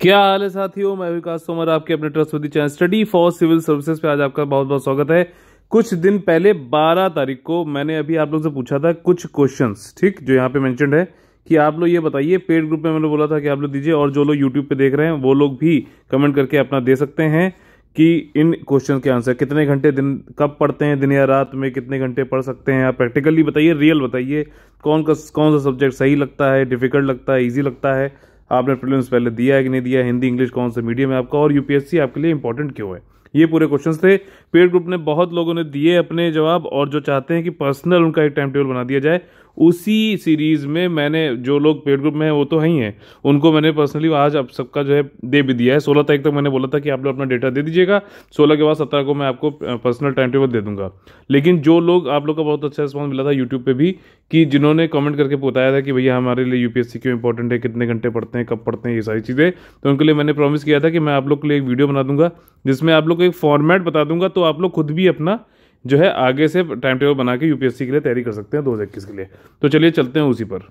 क्या हाल है साथियों मैं विकास तोमर आपके अपने trustworthy channel study for civil services पे आज आपका बहुत बहुत स्वागत है कुछ दिन पहले 12 तारीख को मैंने अभी आप लोग से पूछा था कुछ क्वेश्चंस ठीक जो यहाँ पे मैंशन है कि आप लोग ये बताइए पेड ग्रुप में मैंने बोला था कि आप लोग दीजिए और जो लोग यूट्यूब पे देख रहे हैं वो लोग भी कमेंट करके अपना दे सकते हैं कि इन क्वेश्चन के आंसर कितने घंटे दिन कब पढ़ते हैं दिन या रात में कितने घंटे पढ़ सकते हैं आप प्रैक्टिकली बताइए रियल बताइए कौन का कौन सा सब्जेक्ट सही लगता है डिफिकल्ट लगता है ईजी लगता है आपने प्रिलिम्स पहले दिया है कि नहीं दिया हिंदी इंग्लिश कौन से मीडियम है आपका और यूपीएससी आपके लिए इंपॉर्टेंट क्यों है ये पूरे क्वेश्चन थे पेड ग्रुप ने बहुत लोगों ने दिए अपने जवाब और जो चाहते हैं कि पर्सनल उनका एक टाइम टेबल बना दिया जाए उसी सीरीज़ में मैंने जो लोग पेड ग्रुप में हैं वो तो है ही हैं उनको मैंने पर्सनली आज आप सबका जो है दे भी दिया है सोलह तारीख तक मैंने बोला था कि आप लोग अपना डेटा दे दीजिएगा सोलह के बाद सत्रह को मैं आपको पर्सनल टाइम टेबल दे दूंगा लेकिन जो लोग आप लोग का बहुत अच्छा रिस्पॉन्स मिला था यूट्यूब पर भी कि जिन्होंने कमेंट करके बताया था कि भैया हमारे लिए यूपीएससी क्यों इंपॉर्टेंट है कितने घंटे पढ़ते हैं कब पढ़ते हैं ये सारी चीज़ें तो उनके लिए मैंने प्रॉमिस किया था कि मैं आप लोग के लिए एक वीडियो बना दूंगा जिसमें आप लोग को एक फॉर्मेट बता दूंगा तो तो आप लोग खुद भी अपना जो है आगे से टाइम टेबल बना के यूपीएससी के लिए तैयारी कर सकते हैं दो के लिए तो चलिए चलते हैं उसी पर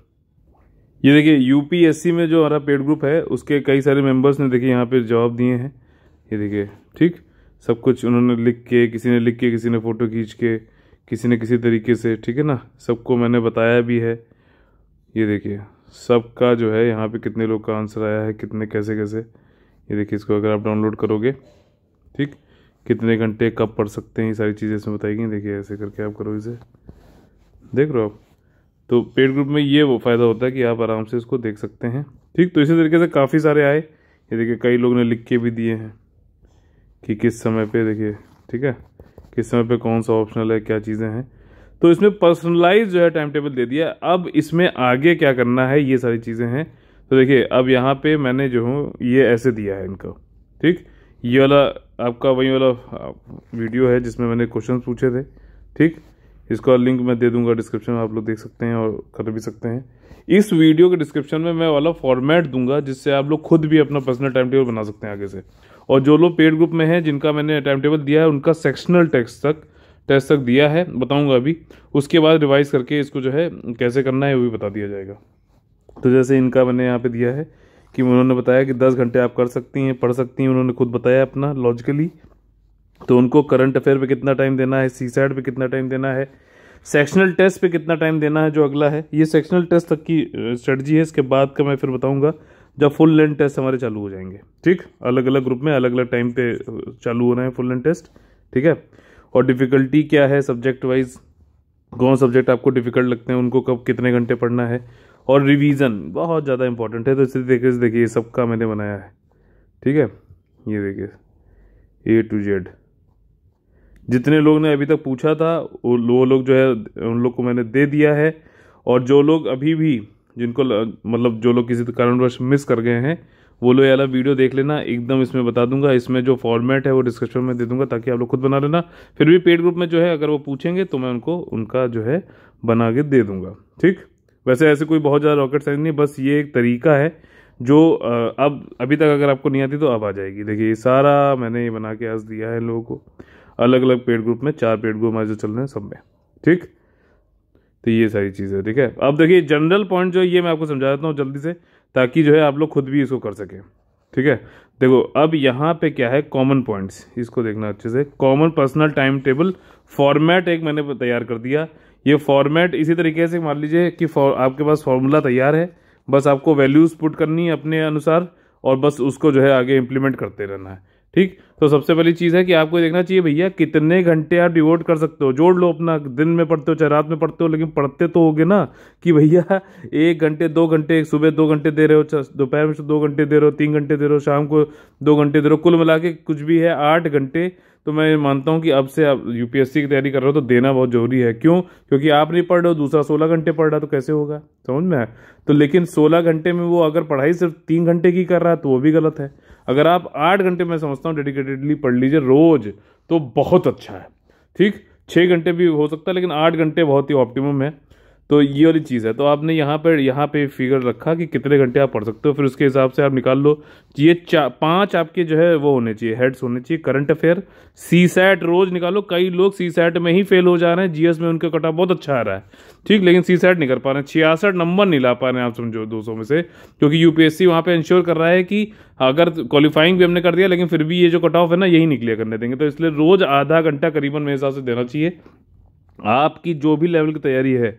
ये देखिए यूपीएससी में जो हमारा पेड ग्रुप है उसके कई सारे मेंबर्स ने देखिए यहाँ पे जवाब दिए हैं ये देखिए ठीक सब कुछ उन्होंने लिख के किसी ने लिख के किसी ने फ़ोटो खींच के किसी ने किसी तरीके से ठीक है ना सबको मैंने बताया भी है ये देखिए सबका जो है यहाँ पे कितने लोग का आंसर आया है कितने कैसे कैसे ये देखिए इसको अगर आप डाउनलोड करोगे ठीक कितने घंटे कब पढ़ सकते हैं ये सारी चीज़ें इसमें बताई गई देखिए ऐसे करके आप करो इसे देख रहे हो आप तो पेड ग्रुप में ये वो फ़ायदा होता है कि आप आराम से इसको देख सकते हैं ठीक तो इसी तरीके से काफ़ी सारे आए ये देखिए कई लोग ने लिख के भी दिए हैं कि किस समय पे देखिए ठीक है किस समय पे कौन सा ऑप्शनल है क्या चीज़ें हैं तो इसमें पर्सनलाइज जो है टाइम टेबल दे दिया अब इसमें आगे क्या करना है ये सारी चीज़ें हैं तो देखिए अब यहाँ पे मैंने जो हूँ ये ऐसे दिया है इनको ठीक ये वाला आपका वही वाला वीडियो है जिसमें मैंने क्वेश्चन पूछे थे ठीक इसका लिंक मैं दे दूंगा डिस्क्रिप्शन में आप लोग देख सकते हैं और कर भी सकते हैं इस वीडियो के डिस्क्रिप्शन में मैं वाला फॉर्मेट दूंगा जिससे आप लोग खुद भी अपना पर्सनल टाइम टेबल बना सकते हैं आगे से और जो लोग पेड ग्रुप में हैं जिनका मैंने टाइम टेबल दिया है उनका सेक्शनल टेक्स्ट तक टेस्ट तक दिया है बताऊंगा अभी उसके बाद रिवाइज करके इसको जो है कैसे करना है वो भी बता दिया जाएगा तो जैसे इनका मैंने यहाँ पे दिया है कि उन्होंने बताया कि दस घंटे आप कर सकती हैं पढ़ सकती हैं उन्होंने खुद बताया अपना लॉजिकली तो उनको करंट अफेयर पे कितना टाइम देना है सी साइड पर कितना टाइम देना है सेक्शनल टेस्ट पे कितना टाइम देना है जो अगला है ये सेक्शनल टेस्ट तक की स्ट्रेटजी है इसके बाद का मैं फिर बताऊंगा जब फुल लेंथ टेस्ट हमारे चालू हो जाएंगे ठीक अलग अलग ग्रुप में अलग अलग टाइम पे चालू हो रहे हैं फुल लेंथ टेस्ट ठीक है और डिफ़िकल्टी क्या है सब्जेक्ट वाइज कौन सब्जेक्ट आपको डिफ़िकल्ट लगते हैं उनको कब कितने घंटे पढ़ना है और रिवीजन बहुत ज़्यादा इंपॉर्टेंट है तो इसे देखिए देखिए सबका मैंने बनाया है ठीक है ये देखिए ए टू जेड जितने लोग ने अभी तक पूछा था वो लोग जो है उन लोग को मैंने दे दिया है और जो लोग अभी भी जिनको मतलब जो लोग किसी कारणवश मिस कर गए हैं वो लोग वाला वीडियो देख लेना एकदम इसमें बता दूंगा इसमें जो फॉर्मेट है वो डिस्क्रिप्शन में दे दूंगा ताकि आप लोग खुद बना लेना फिर भी पेड ग्रुप में जो है अगर वो पूछेंगे तो मैं उनको उनका जो है बना के दे दूंगा ठीक वैसे ऐसे कोई बहुत ज़्यादा रॉकेट साइंस नहीं बस ये एक तरीका है जो अब अभी तक अगर आपको नहीं आती तो अब आ जाएगी देखिए ये सारा मैंने ये बना के आज दिया है लोगों को अलग अलग पेड ग्रुप में चार पेड ग्रुप हमारे जो चल रहे हैं सब में ठीक तो ये सारी चीज़ें ठीक है अब देखिए जनरल पॉइंट जो है ये मैं आपको समझा देता हूँ जल्दी से ताकि जो है आप लोग खुद भी इसको कर सकें ठीक है देखो अब यहाँ पे क्या है कॉमन पॉइंट्स इसको देखना अच्छे से common personal time table format एक मैंने तैयार कर दिया ये फॉर्मेट इसी तरीके से मान लीजिए कि आपके पास फॉर्मूला तैयार है बस आपको वैल्यूज़ पुट करनी है अपने अनुसार और बस उसको जो है आगे इम्प्लीमेंट करते रहना है ठीक तो सबसे पहली चीज़ है कि आपको देखना चाहिए भैया कितने घंटे आप डिवोट कर सकते हो जोड़ लो अपना दिन में पढ़ते हो चाहे रात में पढ़ते हो लेकिन पढ़ते तो होगे ना कि भैया एक घंटे दो घंटे सुबह दो घंटे दे रहे हो दोपहर में दो घंटे दे रहे हो तीन घंटे दे रहे हो शाम को दो घंटे दे रहे हो कुल मिला के कुछ भी है आठ घंटे तो मैं मानता हूँ कि अब से आप यूपीएससी की तैयारी कर रहे हो तो देना बहुत ज़रूरी है क्यों क्योंकि आप नहीं पढ़ रहे हो दूसरा सोलह घंटे पढ़ रहा तो कैसे होगा समझ में आया तो लेकिन सोलह घंटे में वो अगर पढ़ाई सिर्फ तीन घंटे की कर रहा है तो वो भी गलत है अगर आप आठ घंटे मैं समझता हूँ डेडिकेटेडली पढ़ लीजिए रोज़ तो बहुत अच्छा है ठीक छः घंटे भी हो सकता है लेकिन आठ घंटे बहुत ही ऑप्टिमम है तो ये वाली चीज़ है तो आपने यहाँ पर यहाँ पे फिगर रखा कि कितने घंटे आप पढ़ सकते हो फिर उसके हिसाब से आप निकाल लो ये चा पाँच आपके जो है वो होने चाहिए हेड्स होने चाहिए करंट अफेयर सी सैट रोज़ निकालो कई लोग सी सैट में ही फेल हो जा रहे हैं जीएस में उनका कटा बहुत अच्छा आ रहा है ठीक लेकिन सी सैट नहीं कर पा रहे हैं छियासठ नंबर नहीं ला पा रहे हैं आप समझो दो में से क्योंकि यू पी वहाँ पर इंश्योर कर रहा है कि अगर क्वालिफाइंग भी हमने कर दिया लेकिन फिर भी ये जो कट ऑफ है ना यही निकले करने देंगे तो इसलिए रोज़ आधा घंटा करीबन मेरे हिसाब से देना चाहिए आपकी जो भी लेवल की तैयारी है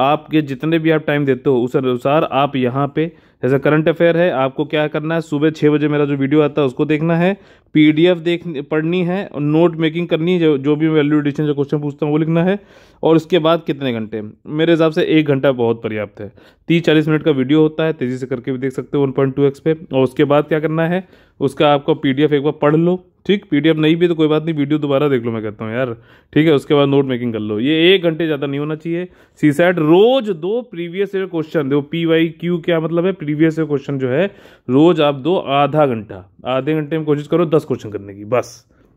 आपके जितने भी आप टाइम देते हो उस अनुसार आप यहाँ पे जैसे करंट अफेयर है आपको क्या करना है सुबह छः बजे मेरा जो वीडियो आता है उसको देखना है पीडीएफ देख पढ़नी है और नोट मेकिंग करनी है जो जो भी वैल्यू एडिशन जो क्वेश्चन पूछता हूँ वो लिखना है और उसके बाद कितने घंटे मेरे हिसाब से एक घंटा बहुत पर्याप्त है तीस चालीस मिनट का वीडियो होता है तेज़ी से करके भी देख सकते हो वन पॉइंट टू एक्स पे और उसके बाद क्या करना है उसका आपको पी एक बार पढ़ लो ठीक एफ नहीं भी तो कोई बात नहीं वीडियो दोबारा देख लो मैं कहता हूँ यार ठीक है उसके बाद नोट मेकिंग कर लो ये एक घंटे ज़्यादा नहीं होना चाहिए सी रोज दो प्रीवियस ईयर क्वेश्चन देखो पी वाई क्यू क्या मतलब है प्रीवियस ईयर क्वेश्चन जो है रोज आप दो आधा घंटा आधे घंटे में कोशिश करो दस क्वेश्चन करने की बस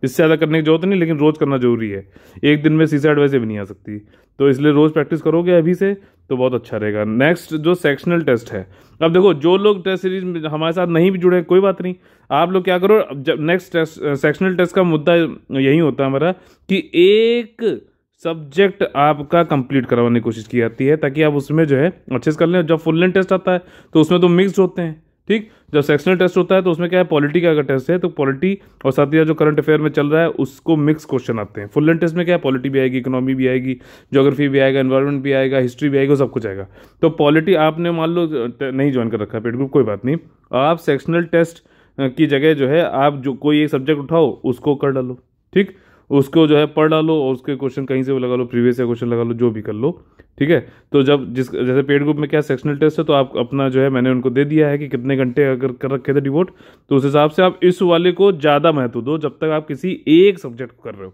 इससे ज़्यादा करने की जरूरत नहीं लेकिन रोज़ करना जरूरी है एक दिन में सीसाइड वैसे भी नहीं आ सकती तो इसलिए रोज़ प्रैक्टिस करोगे अभी से तो बहुत अच्छा रहेगा नेक्स्ट जो सेक्शनल टेस्ट है अब देखो जो लोग टेस्ट सीरीज हमारे साथ नहीं भी जुड़े कोई बात नहीं आप लोग क्या करो जब नेक्स्ट टेस्ट सेक्शनल टेस्ट का मुद्दा यही होता है हमारा कि एक सब्जेक्ट आपका कंप्लीट करवाने की कोशिश की जाती है ताकि आप उसमें जो है अच्छे से कर लें जब फुल लेंथ टेस्ट आता है तो उसमें तो मिक्स होते हैं ठीक जब सेक्शनल टेस्ट होता है तो उसमें क्या है पॉलिटी का अगर टेस्ट है तो पॉलिटी और साथ ही जो करंट अफेयर में चल रहा है उसको मिक्स क्वेश्चन आते हैं फुल लेंथ टेस्ट में क्या है पॉलिटी भी आएगी इकोनॉमी भी आएगी जोग्राफी भी आएगा इन्वायरमेंट भी आएगा हिस्ट्री भी आएगी सब कुछ आएगा तो पॉलिटी आपने मान लो नहीं ज्वाइन कर रखा है ग्रुप कोई बात नहीं आप सेक्शनल टेस्ट की जगह जो है आप जो कोई एक सब्जेक्ट उठाओ उसको कर डालो ठीक उसको जो है पढ़ डालो और उसके क्वेश्चन कहीं से वो लगा लो प्रीवियस या क्वेश्चन लगा लो जो भी कर लो ठीक है तो जब जिस जैसे पेड ग्रुप में क्या सेक्शनल टेस्ट है तो आप अपना जो है मैंने उनको दे दिया है कि कितने घंटे अगर कर रखे थे डिवोट तो उस हिसाब से आप इस वाले को ज़्यादा महत्व दो जब तक आप किसी एक सब्जेक्ट को कर रहे हो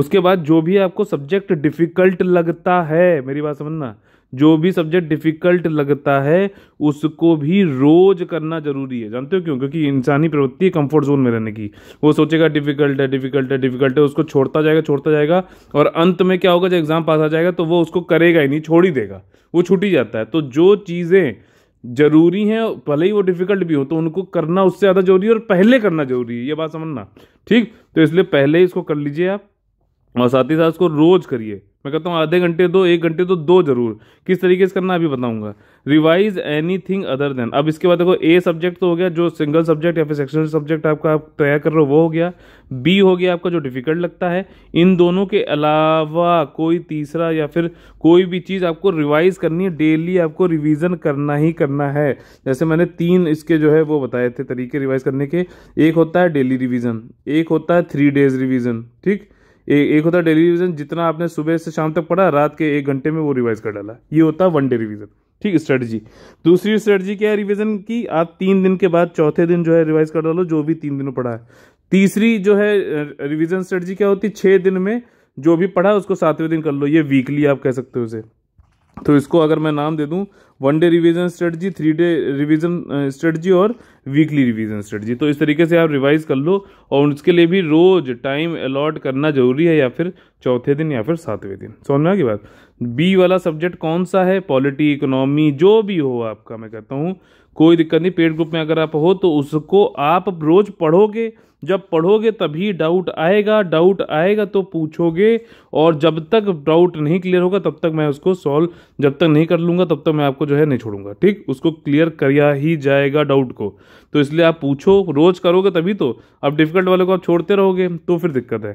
उसके बाद जो भी आपको सब्जेक्ट डिफिकल्ट लगता है मेरी बात समझना जो भी सब्जेक्ट डिफ़िकल्ट लगता है उसको भी रोज़ करना ज़रूरी है जानते हो क्यों क्योंकि इंसानी प्रवृत्ति है कंफर्ट जोन में रहने की वो सोचेगा डिफ़िकल्ट है डिफ़िकल्ट है डिफ़िकल्ट है उसको छोड़ता जाएगा छोड़ता जाएगा और अंत में क्या होगा जब एग्ज़ाम पास आ जाएगा तो वो उसको करेगा ही नहीं छोड़ ही देगा वो छूट ही जाता है तो जो चीज़ें ज़रूरी हैं भले ही वो डिफ़िकल्ट भी हो तो उनको करना उससे ज़्यादा ज़रूरी है और पहले करना ज़रूरी है ये बात समझना ठीक तो इसलिए पहले इसको कर लीजिए आप और साथ ही साथ उसको रोज़ करिए मैं कहता हूँ आधे घंटे दो एक घंटे तो दो जरूर किस तरीके से करना अभी बताऊँगा revise anything other than अब इसके बाद देखो ए सब्जेक्ट तो हो गया जो सिंगल सब्जेक्ट या फिर सेक्शनल सब्जेक्ट आपका आप तैयार कर रहे हो वो हो गया बी हो गया आपका जो डिफिकल्ट लगता है इन दोनों के अलावा कोई तीसरा या फिर कोई भी चीज़ आपको रिवाइज करनी है डेली आपको रिविज़न करना ही करना है जैसे मैंने तीन इसके जो है वो बताए थे तरीके रिवाइज करने के एक होता है डेली रिविज़न एक होता है थ्री डेज रिविज़न ठीक ए, एक होता है डेली रिविजन जितना आपने सुबह से शाम तक पढ़ा रात के एक घंटे में वो रिवाइज कर डाला ये होता है वन डे रिविजन ठीक स्ट्रेटजी दूसरी स्ट्रेटजी क्या है रिविजन की आप तीन दिन के बाद चौथे दिन जो है रिवाइज कर डालो जो भी तीन दिनों पढ़ा है तीसरी जो है रिविजन स्ट्रेटजी क्या होती है छः दिन में जो भी पढ़ा उसको सातवें दिन कर लो ये वीकली आप कह सकते हो उसे तो इसको अगर मैं नाम दे दूं one day revision strategy three day revision strategy और वीकली रिवीजन स्ट्रेटजी तो इस तरीके से आप रिवाइज कर लो और उसके लिए भी रोज टाइम अलॉट करना जरूरी है या फिर चौथे दिन या फिर सातवें दिन समझ में बात बी वाला सब्जेक्ट कौन सा है पॉलिटी इकोनॉमी जो भी हो आपका मैं कहता हूँ कोई दिक्कत नहीं पेड ग्रुप में अगर आप हो तो उसको आप रोज पढ़ोगे जब पढ़ोगे तभी डाउट आएगा डाउट आएगा तो पूछोगे और जब तक डाउट नहीं क्लियर होगा तब तक मैं उसको सॉल्व जब तक नहीं कर लूँगा तब तक मैं आपको जो है नहीं छोड़ूंगा ठीक उसको क्लियर करिया ही जाएगा डाउट को तो इसलिए आप पूछो रोज़ करोगे तभी तो अब डिफ़िकल्ट वाले को आप छोड़ते रहोगे तो फिर दिक्कत है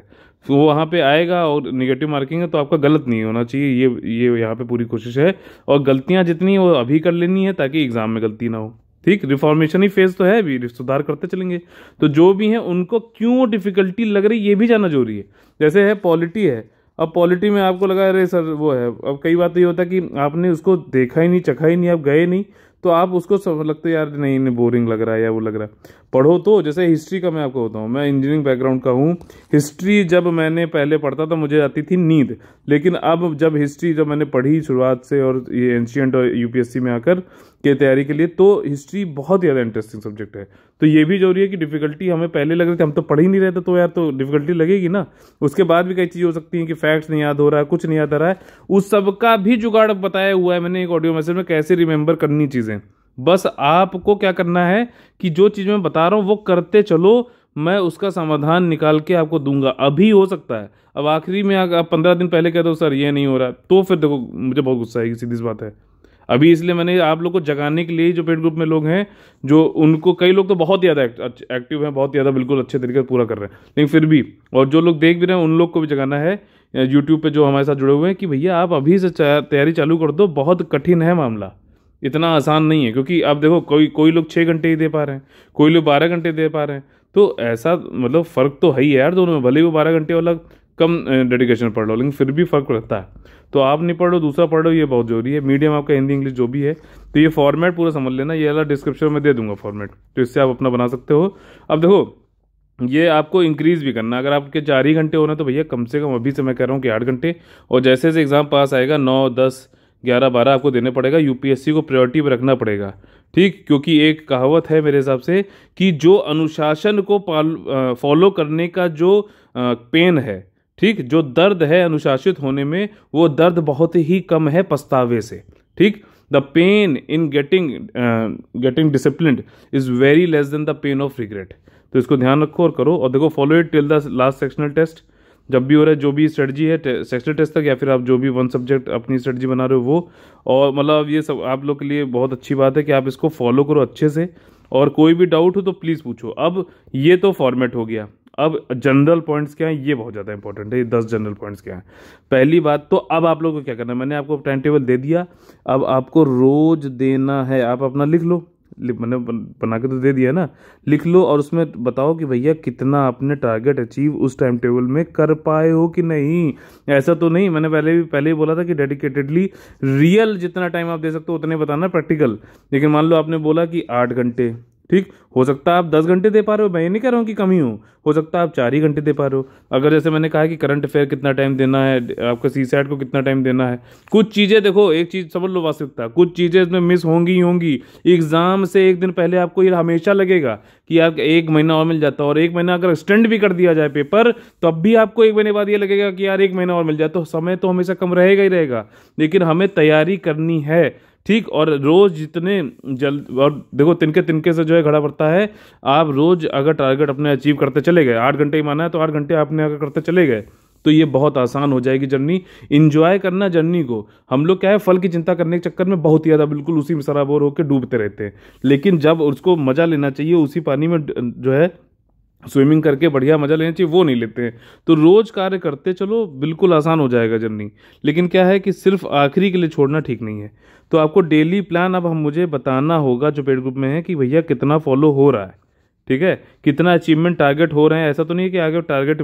तो वो वहाँ पे आएगा और निगेटिव मार्किंग है तो आपका गलत नहीं होना चाहिए ये ये यहाँ पे पूरी कोशिश है और गलतियाँ जितनी वो अभी कर लेनी है ताकि एग्ज़ाम में गलती ना हो ठीक रिफॉर्मेशन ही फेज तो है अभी सुधार करते चलेंगे तो जो भी हैं उनको क्यों डिफिकल्टी लग रही ये भी जाना जरूरी है जैसे है पॉलिटी है अब पॉलिटी में आपको लगा अरे सर वो है अब कई बात तो ये होता है कि आपने उसको देखा ही नहीं चखा ही नहीं आप गए नहीं तो आप उसको लगता लगते यार नहीं नहीं बोरिंग लग रहा है या वो लग रहा है पढ़ो तो जैसे हिस्ट्री का मैं आपको बताऊँ मैं इंजीनियरिंग बैकग्राउंड का हूँ हिस्ट्री जब मैंने पहले पढ़ता था मुझे आती थी नींद लेकिन अब जब हिस्ट्री जब मैंने पढ़ी शुरुआत से और ये एंशियंट और यू में आकर के तैयारी के लिए तो हिस्ट्री बहुत ज़्यादा इंटरेस्टिंग सब्जेक्ट है तो ये भी जरूरी है कि डिफिकल्टी हमें पहले लग रही थी हम तो पढ़ ही नहीं रहे थे तो यार तो डिफिकल्टी लगेगी ना उसके बाद भी कई चीज़ हो सकती हैं कि फैक्ट्स नहीं याद हो रहा है कुछ नहीं याद आ रहा है उस सब का भी जुगाड़ बताया हुआ है मैंने एक ऑडियो मैसेज में कैसे रिमेंबर करनी चीज़ें चीज़ें बस आपको क्या करना है कि जो चीज़ मैं बता रहा हूँ वो करते चलो मैं उसका समाधान निकाल के आपको दूंगा अभी हो सकता है अब आखिरी में आप पंद्रह दिन पहले कहते हो सर ये नहीं हो रहा तो फिर देखो मुझे बहुत गुस्सा आएगी सीधी सी बात है अभी इसलिए मैंने आप लोग को जगाने के लिए जो पेड ग्रुप में लोग हैं जो उनको कई लोग तो बहुत ज़्यादा एक्टिव हैं बहुत ज़्यादा बिल्कुल अच्छे तरीके से पूरा कर रहे हैं लेकिन फिर भी और जो लोग देख भी रहे हैं उन लोग को भी जगाना है यूट्यूब पे जो हमारे साथ जुड़े हुए हैं कि भैया आप अभी से तैयारी चालू कर दो बहुत कठिन है मामला इतना आसान नहीं है क्योंकि आप देखो कोई कोई लोग छः घंटे ही दे पा रहे हैं कोई लोग बारह घंटे दे पा रहे हैं तो ऐसा मतलब फ़र्क तो है ही यार दोनों में भले ही वो बारह घंटे वाला कम डेडिकेशन पढ़ लो लेकिन फिर भी फ़र्क रहता है तो आप नहीं पढ़ो दूसरा पढ़ लो ये बहुत ज़रूरी है मीडियम आपका हिंदी इंग्लिश जो भी है तो ये फॉर्मेट पूरा समझ लेना ये अलग डिस्क्रिप्शन में दे दूंगा फॉर्मेट तो इससे आप अपना बना सकते हो अब देखो ये आपको इंक्रीज़ भी करना अगर आपके चार ही घंटे होना तो भैया कम से कम अभी से मैं कह रहा हूँ कि आठ घंटे और जैसे जैसे एग्ज़ाम पास आएगा नौ दस ग्यारह बारह आपको देने पड़ेगा यूपीएससी को प्रायोरिटी पर रखना पड़ेगा ठीक क्योंकि एक कहावत है मेरे हिसाब से कि जो अनुशासन को फॉलो करने का जो पेन है ठीक जो दर्द है अनुशासित होने में वो दर्द बहुत ही कम है पछतावे से ठीक the pain in getting getting discipline is very less than the pain of regret तो इसको ध्यान रखो और करो और देखो follow it till the last sectional test जब भी हो रहा है जो भी स्ट्रेटजी है सेक्टर टेस्ट तक या फिर आप जो भी वन सब्जेक्ट अपनी स्ट्रेटजी बना रहे हो वो और मतलब ये सब आप लोग के लिए बहुत अच्छी बात है कि आप इसको फॉलो करो अच्छे से और कोई भी डाउट हो तो प्लीज़ पूछो अब ये तो फॉर्मेट हो गया अब जनरल पॉइंट्स क्या हैं ये बहुत ज़्यादा इंपॉर्टेंट है ये दस जनरल पॉइंट्स क्या हैं पहली बात तो अब आप लोगों को क्या करना है मैंने आपको टाइम टेबल दे दिया अब आपको रोज़ देना है आप अपना लिख लो मैंने बना के तो दे दिया ना लिख लो और उसमें बताओ कि भैया कितना आपने टारगेट अचीव उस टाइम टेबल में कर पाए हो कि नहीं ऐसा तो नहीं मैंने पहले भी पहले ही बोला था कि डेडिकेटेडली रियल जितना टाइम आप दे सकते हो उतने बताना प्रैक्टिकल लेकिन मान लो आपने बोला कि आठ घंटे ठीक हो सकता है आप दस घंटे दे पा रहे हो मैं ये नहीं कह रहा हूँ कि कमी हो हो सकता है आप चार ही घंटे दे पा रहे हो अगर जैसे मैंने कहा कि करंट अफेयर कितना टाइम देना है आपका सी सैट को कितना टाइम देना है कुछ चीज़ें देखो एक चीज़ समझ लो वास्तविकता कुछ चीज़ें इसमें मिस होंगी ही होंगी एग्ज़ाम से एक दिन पहले आपको ये हमेशा लगेगा कि आप एक महीना और मिल जाता और एक महीना अगर एक्सटेंड भी कर दिया जाए पेपर तो अब भी आपको एक महीने बाद ये लगेगा कि यार एक महीना और मिल जाए तो समय तो हमेशा कम रहेगा ही रहेगा लेकिन हमें तैयारी करनी है ठीक और रोज़ जितने जल्द और देखो तिनके तिनके से जो है घड़ा पड़ता है आप रोज़ अगर टारगेट अपने अचीव करते चले गए आठ घंटे ही माना है तो आठ घंटे आपने अगर करते चले गए तो ये बहुत आसान हो जाएगी जर्नी इन्जॉय करना जर्नी को हम लोग क्या है फल की चिंता करने के चक्कर में बहुत ही ज़्यादा बिल्कुल उसी में शराबोर होकर डूबते रहते हैं लेकिन जब उसको मज़ा लेना चाहिए उसी पानी में जो है स्विमिंग करके बढ़िया मज़ा लेना चाहिए वो नहीं लेते हैं तो रोज़ कार्य करते चलो बिल्कुल आसान हो जाएगा जर्नी लेकिन क्या है कि सिर्फ आखिरी के लिए छोड़ना ठीक नहीं है तो आपको डेली प्लान अब हम मुझे बताना होगा जो पेड ग्रुप में है कि भैया कितना फॉलो हो रहा है ठीक है कितना अचीवमेंट टारगेट हो रहे हैं ऐसा तो नहीं है कि आगे टारगेट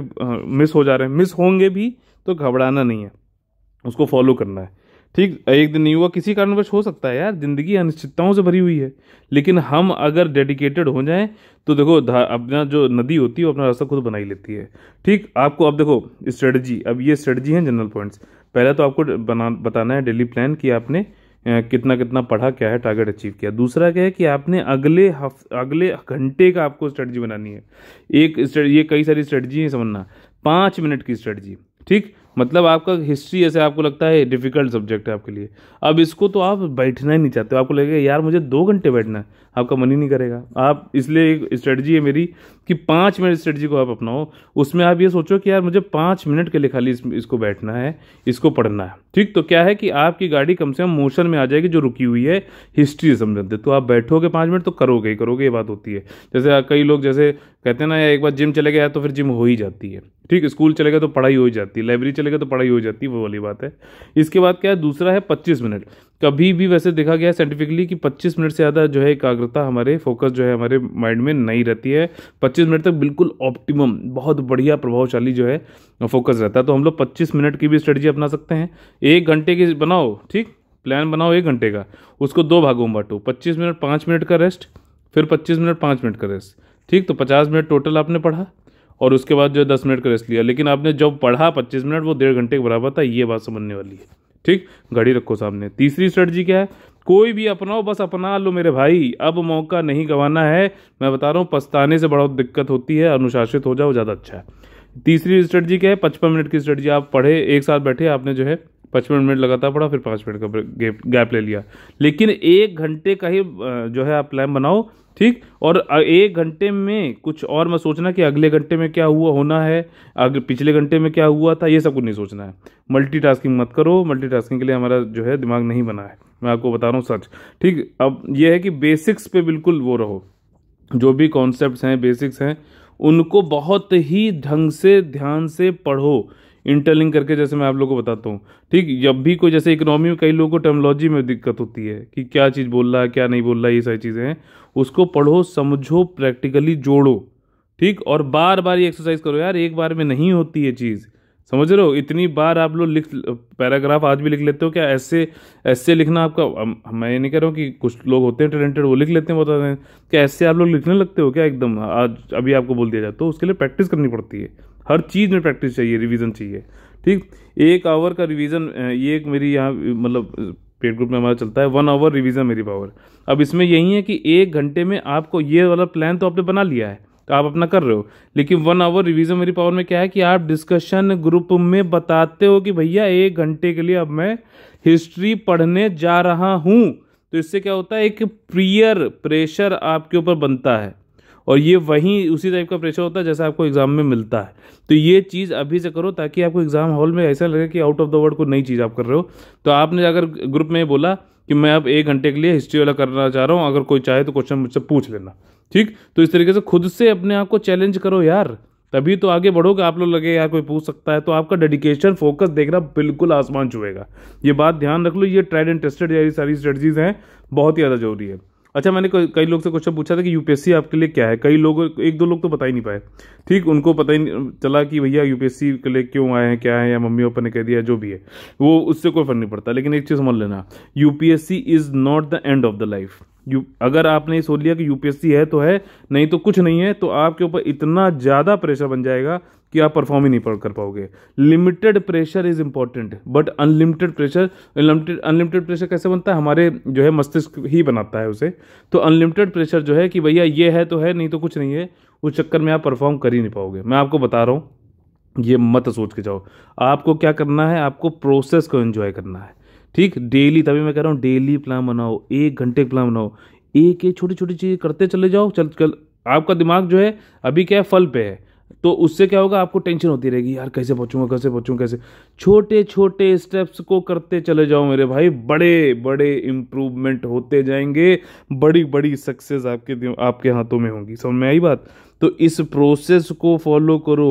मिस हो जा रहे हैं मिस होंगे भी तो घबराना नहीं है उसको फॉलो करना है ठीक एक दिन नहीं हुआ किसी कारणवश हो सकता है यार ज़िंदगी अनिश्चितताओं से भरी हुई है लेकिन हम अगर डेडिकेटेड हो जाएं तो देखो अपना जो नदी होती है वो अपना रास्ता खुद बनाई लेती है ठीक आपको अब देखो स्ट्रेटजी अब ये स्ट्रेटजी हैं जनरल पॉइंट्स पहला तो आपको बना बताना है डेली प्लान कि आपने कितना कितना पढ़ा क्या है टारगेट अचीव किया दूसरा क्या है कि आपने अगले हफ अगले घंटे का आपको स्ट्रेटजी बनानी है एक ये कई सारी स्ट्रेटजी है समझना पाँच मिनट की स्ट्रेटजी ठीक मतलब आपका हिस्ट्री ऐसे आपको लगता है डिफ़िकल्ट सब्जेक्ट है आपके लिए अब इसको तो आप बैठना ही नहीं चाहते हो आपको लगेगा यार मुझे दो घंटे बैठना है आपका मन ही नहीं करेगा आप इसलिए एक स्ट्रेटजी है मेरी कि पाँच मिनट स्ट्रेटजी को आप अपनाओ उसमें आप ये सोचो कि यार मुझे पाँच मिनट के लिए खाली इस, इसको बैठना है इसको पढ़ना है ठीक तो क्या है कि आपकी गाड़ी कम से कम मोशन में आ जाएगी जो रुकी हुई है हिस्ट्री समझते तो आप बैठोगे पाँच मिनट तो करोगे ही करोगे ये बात होती है जैसे कई लोग जैसे कहते हैं ना एक बार जिम चले गया तो फिर जिम हो ही जाती है ठीक स्कूल चले गए तो पढ़ाई हो जाती है लाइब्रेरी चले गए तो पढ़ाई हो जाती है वो वाली बात है इसके बाद क्या है दूसरा है पच्चीस मिनट कभी भी वैसे देखा गया है साइंटिफिकली कि 25 मिनट से ज़्यादा जो है एकाग्रता हमारे फोकस जो है हमारे माइंड में नहीं रहती है 25 मिनट तक बिल्कुल ऑप्टिमम बहुत बढ़िया प्रभावशाली जो है फोकस रहता है तो हम लोग 25 मिनट की भी स्ट्रेटजी अपना सकते हैं एक घंटे की बनाओ ठीक प्लान बनाओ एक घंटे का उसको दो भागों में बांटो पच्चीस मिनट पाँच मिनट का रेस्ट फिर पच्चीस मिनट पाँच मिनट का रेस्ट ठीक तो पचास मिनट टोटल आपने पढ़ा और उसके बाद जो है दस मिनट का रेस्ट लिया लेकिन आपने जब पढ़ा पच्चीस मिनट वो डेढ़ घंटे के बराबर था ये बात समझने वाली है ठीक घड़ी रखो सामने तीसरी स्ट्रेटजी क्या है कोई भी अपनाओ बस अपना लो मेरे भाई अब मौका नहीं गंवाना है मैं बता रहा हूँ पछताने से बड़ा दिक्कत होती है अनुशासित हो जाओ ज़्यादा अच्छा है तीसरी स्ट्रेटजी क्या है पचपन मिनट की स्ट्रेटजी आप पढ़े एक साथ बैठे आपने जो है पचपन मिनट लगातार पढ़ा फिर पाँच मिनट का गैप ले लिया लेकिन एक घंटे का ही जो है आप प्लान बनाओ ठीक और एक घंटे में कुछ और मत सोचना कि अगले घंटे में क्या हुआ होना है अगर पिछले घंटे में क्या हुआ था ये सब कुछ नहीं सोचना है मल्टीटास्किंग मत करो मल्टीटास्किंग के लिए हमारा जो है दिमाग नहीं बना है मैं आपको बता रहा हूँ सच ठीक अब यह है कि बेसिक्स पे बिल्कुल वो रहो जो भी कॉन्सेप्ट हैं बेसिक्स हैं उनको बहुत ही ढंग से ध्यान से पढ़ो इंटरलिंक करके जैसे मैं आप लोगों को बताता हूँ ठीक जब भी कोई जैसे इकोनॉमी में कई लोगों को टर्मोलॉजी में दिक्कत होती है कि क्या चीज़ बोल रहा है क्या नहीं बोल रहा है ये सारी चीज़ें हैं उसको पढ़ो समझो प्रैक्टिकली जोड़ो ठीक और बार बार ये एक्सरसाइज करो यार एक बार में नहीं होती ये चीज़ समझ रहे हो इतनी बार आप लोग लिख पैराग्राफ आज भी लिख लेते हो क्या ऐसे ऐसे लिखना आपका मैं ये नहीं कह रहा हूँ कि कुछ लोग होते हैं टैलेंटेड वो लिख लेते हैं बताते हैं क्या ऐसे आप लोग लिखने लगते हो क्या एकदम आज अभी आपको बोल दिया जाता है तो उसके लिए प्रैक्टिस करनी पड़ती है हर चीज़ में प्रैक्टिस चाहिए रिवीजन चाहिए ठीक एक आवर का रिवीजन ये एक मेरी यहाँ मतलब पेड ग्रुप में हमारा चलता है वन आवर रिवीजन मेरी पावर अब इसमें यही है कि एक घंटे में आपको ये वाला प्लान तो आपने बना लिया है तो आप अपना कर रहे हो लेकिन वन आवर रिवीजन मेरी पावर में क्या है कि आप डिस्कशन ग्रुप में बताते हो कि भैया एक घंटे के लिए अब मैं हिस्ट्री पढ़ने जा रहा हूँ तो इससे क्या होता है एक प्रियर प्रेशर आपके ऊपर बनता है और ये वही उसी टाइप का प्रेशर होता है जैसा आपको एग्ज़ाम में मिलता है तो ये चीज़ अभी से करो ताकि आपको एग्ज़ाम हॉल में ऐसा लगे कि आउट ऑफ द वर्ड कोई नई चीज़ आप कर रहे हो तो आपने अगर ग्रुप में बोला कि मैं अब एक घंटे के लिए हिस्ट्री वाला करना चाह रहा हूँ अगर कोई चाहे तो क्वेश्चन मुझसे पूछ लेना ठीक तो इस तरीके से खुद से अपने आप को चैलेंज करो यार तभी तो आगे बढ़ोगे आप लोग लगे यार कोई पूछ सकता है तो आपका डेडिकेशन फोकस देखना बिल्कुल आसमान छुएगा ये बात ध्यान रख लो ये ट्राइड एंड टेस्टेड यारी सारी स्ट्रेटजीज हैं बहुत ही ज़्यादा जरूरी है अच्छा मैंने कई लोग से क्वेश्चन पूछा था कि यूपीएससी आपके लिए क्या है कई लोग एक दो लोग तो बता ही नहीं पाए ठीक उनको पता ही नहीं चला कि भैया यूपीएससी के लिए क्यों आए हैं क्या है या मम्मी पापा ने कह दिया जो भी है वो उससे कोई फर्क नहीं पड़ता लेकिन एक चीज़ समझ लेना UPSC is not the end of the life you अगर आपने ये सोच लिया कि यूपीएससी है तो है नहीं तो कुछ नहीं है तो आपके ऊपर इतना ज़्यादा प्रेशर बन जाएगा कि आप परफॉर्म ही नहीं कर पाओगे limited pressure is important but unlimited pressure unlimited unlimited pressure कैसे बनता है हमारे जो है मस्तिष्क ही बनाता है उसे तो अनलिमिटेड प्रेशर जो है कि भैया ये है तो है नहीं तो कुछ नहीं है उस चक्कर में आप परफॉर्म कर ही नहीं पाओगे मैं आपको बता रहा हूँ ये मत सोच के जाओ आपको क्या करना है आपको प्रोसेस को एंजॉय करना है ठीक डेली तभी मैं कह रहा हूँ डेली प्लान बनाओ एक घंटे प्लान बनाओ एक एक छोटी छोटी चीज़ें करते चले जाओ चल कल आपका दिमाग जो है अभी क्या है फल पे है तो उससे क्या होगा आपको टेंशन होती रहेगी यार कैसे पहुँचूंगा कैसे पहुँचूंगा कैसे छोटे छोटे स्टेप्स को करते चले जाओ मेरे भाई बड़े बड़े इम्प्रूवमेंट होते जाएंगे बड़ी बड़ी सक्सेस आपके आपके हाथों में होंगी समझ में आई बात तो इस प्रोसेस को फॉलो करो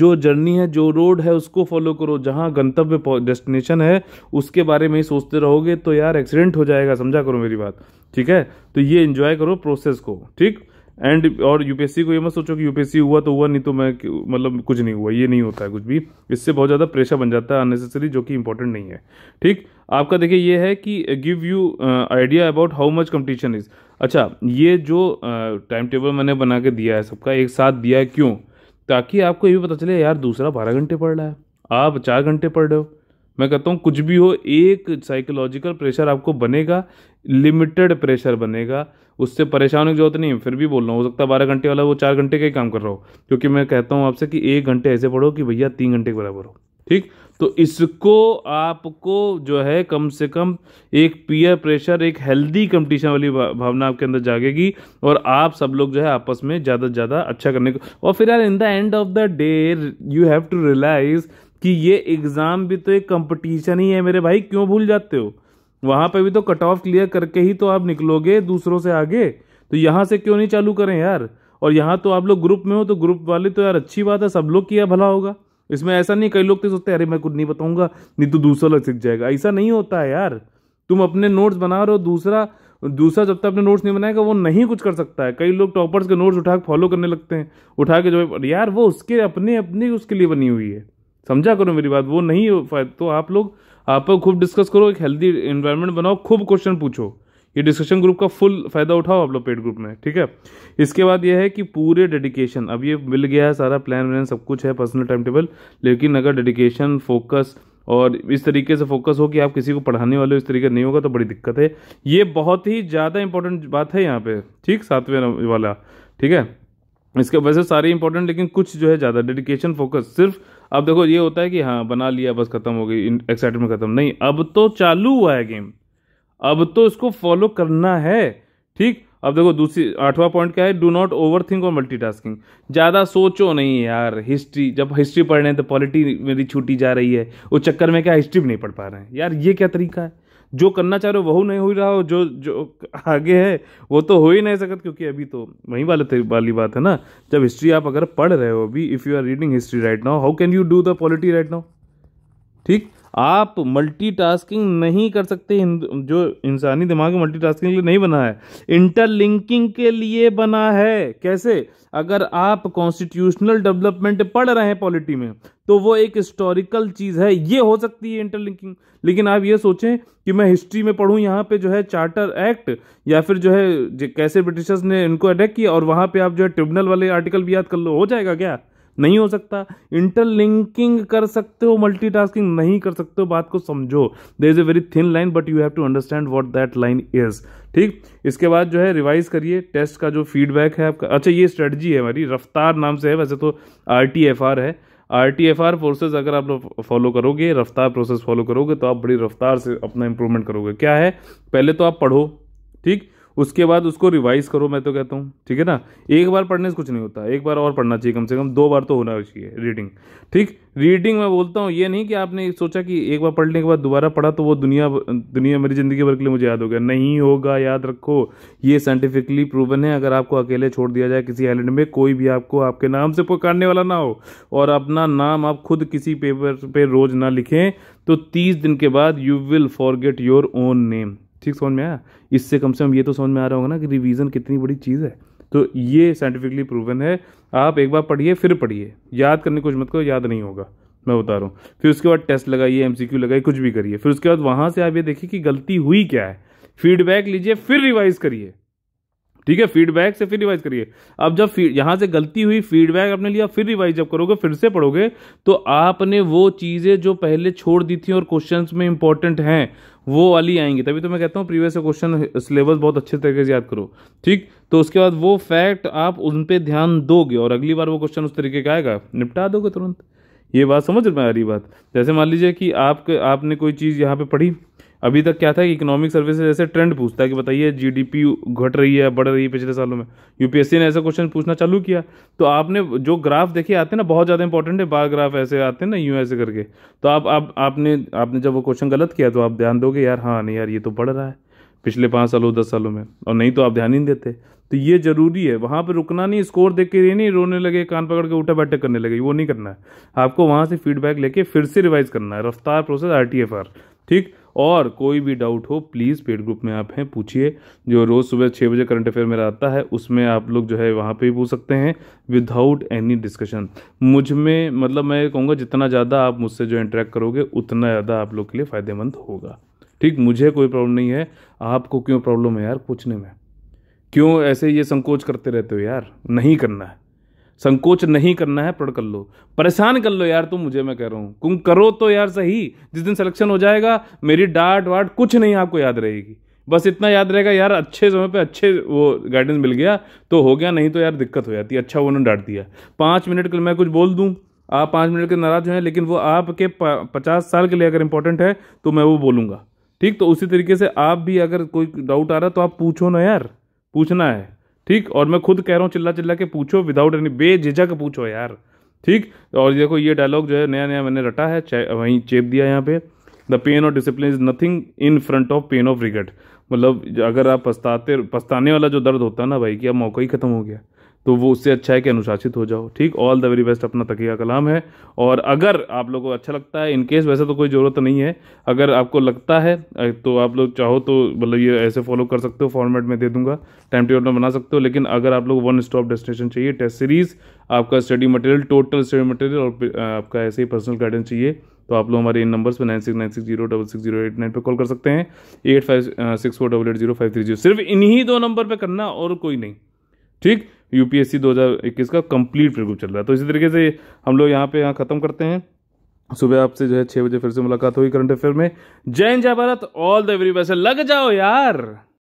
जो जर्नी है जो रोड है उसको फॉलो करो जहाँ गंतव्य डेस्टिनेशन है उसके बारे में ही सोचते रहोगे तो यार एक्सीडेंट हो जाएगा समझा करो मेरी बात ठीक है तो ये इन्जॉय करो प्रोसेस को ठीक एंड और यूपीएससी को ये मत सोचो कि यूपीएससी हुआ तो हुआ नहीं तो मैं मतलब कुछ नहीं हुआ ये नहीं होता है कुछ भी इससे बहुत ज़्यादा प्रेशर बन जाता है अननेसेसरी जो कि इंपॉर्टेंट नहीं है ठीक आपका देखिए ये है कि give you idea about how much competition is अच्छा ये जो टाइम टेबल मैंने बना के दिया है सबका एक साथ दिया है क्यों ताकि आपको ये भी पता चले यार दूसरा बारह घंटे पढ़ रहा है आप चार घंटे पढ़ रहे हो मैं कहता हूँ कुछ भी हो एक साइकोलॉजिकल प्रेशर आपको बनेगा लिमिटेड प्रेशर बनेगा उससे परेशान होने की जरूरत नहीं है फिर भी बोल रहा हूँ हो सकता है बारह घंटे वाला वो चार घंटे का ही काम कर रहा हो क्योंकि मैं कहता हूँ आपसे कि एक घंटे ऐसे पढ़ो कि भैया तीन घंटे के बराबर हो ठीक तो इसको आपको जो है कम से कम एक पीयर प्रेशर एक हेल्दी कंपटीशन वाली भावना आपके अंदर जागेगी और आप सब लोग जो है आपस में ज़्यादा से ज़्यादा अच्छा करने को और फिर यार in the end of the day you have to realise कि ये एग्ज़ाम भी तो एक कंपटीशन ही है मेरे भाई क्यों भूल जाते हो वहाँ पर भी तो कट ऑफ क्लियर करके ही तो आप निकलोगे दूसरों से आगे तो यहाँ से क्यों नहीं चालू करें यार और यहाँ तो आप लोग ग्रुप में हो तो ग्रुप वाले तो यार अच्छी बात है सब लोग किया भला होगा इसमें ऐसा नहीं कई लोग तो सोचते अरे मैं कुछ नहीं बताऊंगा नहीं तो दूसरा लोग सीख जाएगा ऐसा नहीं होता है यार तुम अपने नोट्स बना रहे हो दूसरा दूसरा जब तक अपने नोट्स नहीं बनाएगा वो नहीं कुछ कर सकता है कई लोग टॉपर्स के नोट्स उठा के फॉलो करने लगते हैं उठा के जो यार वो उसके अपने अपने उसके लिए बनी हुई है समझा करो मेरी बात वो नहीं तो आप लोग आप खूब डिस्कस करो एक हेल्दी इन्वायरमेंट बनाओ खूब क्वेश्चन पूछो ये डिस्कशन ग्रुप का फुल फ़ायदा उठाओ आप लोग पेड ग्रुप में ठीक है इसके बाद ये है कि पूरे डेडिकेशन अब ये मिल गया है सारा प्लान व्लान सब कुछ है पर्सनल टाइम टेबल लेकिन अगर डेडिकेशन फोकस और इस तरीके से फोकस हो कि आप किसी को पढ़ाने वाले हो इस तरीके नहीं होगा तो बड़ी दिक्कत है ये बहुत ही ज़्यादा इंपॉर्टेंट बात है यहाँ पे ठीक सातवें वाला ठीक है इसके वैसे सारे इंपॉर्टेंट लेकिन कुछ जो है ज़्यादा डेडिकेशन फोकस सिर्फ अब देखो ये होता है कि हाँ बना लिया बस खत्म हो गई एक्साइटमेंट खत्म नहीं अब तो चालू हुआ है गेम अब तो इसको फॉलो करना है ठीक अब देखो दूसरी आठवां पॉइंट क्या है डू नॉट ओवर थिंक और मल्टीटास्किंग ज़्यादा सोचो नहीं यार हिस्ट्री जब हिस्ट्री पढ़ रहे हैं तो पॉलिटी मेरी छूटी जा रही है उस चक्कर में क्या हिस्ट्री भी नहीं पढ़ पा रहे हैं यार ये क्या तरीका है जो करना चाह रहे हो वह नहीं हो रहा हो जो जो आगे है वो तो हो ही नहीं सकता क्योंकि अभी तो वहीं वाले वाली बात है ना जब हिस्ट्री आप अगर पढ़ रहे हो अभी if you are reading history right now how can you do the polity right now ठीक आप मल्टीटास्किंग नहीं कर सकते जो इंसानी दिमाग मल्टीटास्किंग के लिए नहीं बना है इंटरलिंकिंग के लिए बना है कैसे अगर आप कॉन्स्टिट्यूशनल डेवलपमेंट पढ़ रहे हैं पॉलिटी में तो वो एक हिस्टोरिकल चीज़ है ये हो सकती है इंटरलिंकिंग लेकिन आप ये सोचें कि मैं हिस्ट्री में पढ़ूं यहाँ पे जो है चार्टर एक्ट या फिर जो है कैसे ब्रिटिशर्स ने इनको अटैक किया और वहाँ पे आप जो है ट्रिब्यूनल वाले आर्टिकल भी याद कर लो हो जाएगा क्या नहीं हो सकता इंटरलिंकिंग कर सकते हो मल्टीटास्किंग नहीं कर सकते हो बात को समझो they is a very thin line but you have to understand what that line is ठीक इसके बाद जो है रिवाइज करिए टेस्ट का जो फीडबैक है आपका अच्छा ये स्ट्रेटजी है हमारी रफ्तार नाम से है वैसे तो आर टी एफ आर है R T F R process अगर आप लोग फॉलो करोगे रफ्तार प्रोसेस फॉलो करोगे तो आप बड़ी रफ्तार से अपना इंप्रूवमेंट करोगे क्या है पहले तो आप पढ़ो ठीक उसके बाद उसको रिवाइज करो मैं तो कहता हूँ ठीक है ना एक बार पढ़ने से कुछ नहीं होता एक बार और पढ़ना चाहिए कम से कम दो बार तो होना चाहिए रीडिंग ठीक रीडिंग मैं बोलता हूँ ये नहीं कि आपने सोचा कि एक बार पढ़ने के बाद दोबारा पढ़ा तो वो दुनिया दुनिया मेरी ज़िंदगी भर के लिए मुझे याद हो गया नहीं होगा याद रखो ये साइंटिफिकली प्रूवन है अगर आपको अकेले छोड़ दिया जाए किसी आइलैंड में कोई भी आपको आपके नाम से पुकारने वाला ना हो और अपना नाम आप खुद किसी पेपर पर रोज़ ना लिखें तो तीस दिन के बाद you will forget your own name ठीक समझ में आया इससे कम से कम ये तो समझ में आ रहा होगा ना कि रिवीजन कितनी बड़ी चीज़ है तो ये साइंटिफिकली प्रूवन है आप एक बार पढ़िए फिर पढ़िए याद करने कुछ मत करो याद नहीं होगा मैं बता रहा हूँ फिर उसके बाद टेस्ट लगाइए एम लगाइए कुछ भी करिए फिर उसके बाद वहाँ से आप ये देखिए कि गलती हुई क्या है फीडबैक लीजिए फिर रिवाइज़ करिए ठीक है फीडबैक से फिर रिवाइज करिए अब जब यहाँ से गलती हुई फीडबैक आपने लिया फिर रिवाइज जब करोगे फिर से पढ़ोगे तो आपने वो चीज़ें जो पहले छोड़ दी थी और क्वेश्चन में इंपॉर्टेंट हैं वो वाली आएंगी तभी तो मैं कहता हूँ प्रीवियस क्वेश्चन सिलेबस बहुत अच्छे तरीके से याद करो ठीक तो उसके बाद वो फैक्ट आप उन पर ध्यान दोगे और अगली बार वो क्वेश्चन उस तरीके का आएगा निपटा दोगे तुरंत ये बात समझ में आ रही बात जैसे मान लीजिए कि आपके आपने कोई चीज़ यहाँ पे पढ़ी अभी तक क्या था कि इकोनॉमिक सर्विसेज ऐसे ट्रेंड पूछता है कि बताइए जीडीपी घट रही है बढ़ रही है पिछले सालों में यूपीएससी ने ऐसा क्वेश्चन पूछना चालू किया तो आपने जो ग्राफ देखे आते हैं ना बहुत ज़्यादा इंपॉर्टेंट है बार ग्राफ ऐसे आते हैं ना यूँ ऐसे करके तो आप, आप आपने आपने जब वो क्वेश्चन गलत किया तो आप ध्यान दोगे यार हाँ नहीं यार ये तो बढ़ रहा है पिछले पाँच सालों दस सालों में और नहीं तो आप ध्यान ही नहीं देते तो ये जरूरी है वहाँ पर रुकना नहीं स्कोर देख के नहीं रोने लगे कान पकड़ के उठा बैठक करने लगे वो नहीं करना है आपको वहाँ से फीडबैक लेके फिर से रिवाइज करना है रफ्तार प्रोसेस आर ठीक और कोई भी डाउट हो प्लीज़ पेड ग्रुप में आप हैं पूछिए जो रोज़ सुबह छः बजे करंट अफेयर मेरा आता है उसमें आप लोग जो है वहाँ पर भी पूछ सकते हैं विदाउट एनी डिस्कशन मुझ में मतलब मैं कहूँगा जितना ज़्यादा आप मुझसे जो इंटरेक्ट करोगे उतना ज़्यादा आप लोग के लिए फ़ायदेमंद होगा ठीक मुझे कोई प्रॉब्लम नहीं है आपको क्यों प्रॉब्लम है यार पूछने में क्यों ऐसे ये संकोच करते रहते हो यार नहीं करना है संकोच नहीं करना है पड़ कर लो परेशान कर लो यार तुम मुझे मैं कह रहा हूँ तुम करो तो यार सही जिस दिन सिलेक्शन हो जाएगा मेरी डांट वाट कुछ नहीं आपको याद रहेगी बस इतना याद रहेगा यार अच्छे समय पे अच्छे वो गाइडेंस मिल गया तो हो गया नहीं तो यार दिक्कत हो जाती है अच्छा उन्होंने डांट दिया पाँच मिनट के मैं कुछ बोल दूँ आप पाँच मिनट के नाराज हुए लेकिन वो आपके पचास साल के लिए अगर इंपॉर्टेंट है तो मैं वो बोलूँगा ठीक तो उसी तरीके से आप भी अगर कोई डाउट आ रहा तो आप पूछो ना यार पूछना है ठीक और मैं खुद कह रहा हूँ चिल्ला चिल्ला के पूछो विदाउट एनी बेझिझक पूछो यार ठीक और देखो ये डायलॉग जो है नया नया मैंने रटा है वहीं चेप दिया यहाँ पे the pain of discipline is nothing in front of pain of regret मतलब अगर आप पछताते पछताने वाला जो दर्द होता है ना भाई कि अब मौका ही खत्म हो गया तो वो उससे अच्छा है कि अनुशासित हो जाओ ठीक ऑल द वेरी बेस्ट अपना तकिया कलाम है और अगर आप लोगों को अच्छा लगता है इनकेस वैसे तो कोई ज़रूरत नहीं है अगर आपको लगता है तो आप लोग चाहो तो मतलब ये ऐसे फॉलो कर सकते हो फॉर्मेट में दे दूंगा टाइम टेबल में बना सकते हो लेकिन अगर आप लोग वन स्टॉप डेस्टिनेशन चाहिए टेस्ट सीरीज़ आपका study material total study material और आपका ऐसे ही पर्सनल गाइडेंस चाहिए तो आप लोग हमारे इन नंबर्स पर nine six nine six zero double six zero eight nine पर कॉल कर सकते हैं eight five six four double eight zero five three zero सिर्फ इन्हीं दो नंबर पर करना और कोई नहीं ठीक यूपीएससी 2021 का कंप्लीट फिर ग्रुप चल रहा है तो इसी तरीके से हम लोग यहाँ पे यहाँ ख़त्म करते हैं सुबह आपसे जो है छः बजे फिर से मुलाकात होगी करंट अफेयर में जय जय Bharat all the very best लग जाओ यार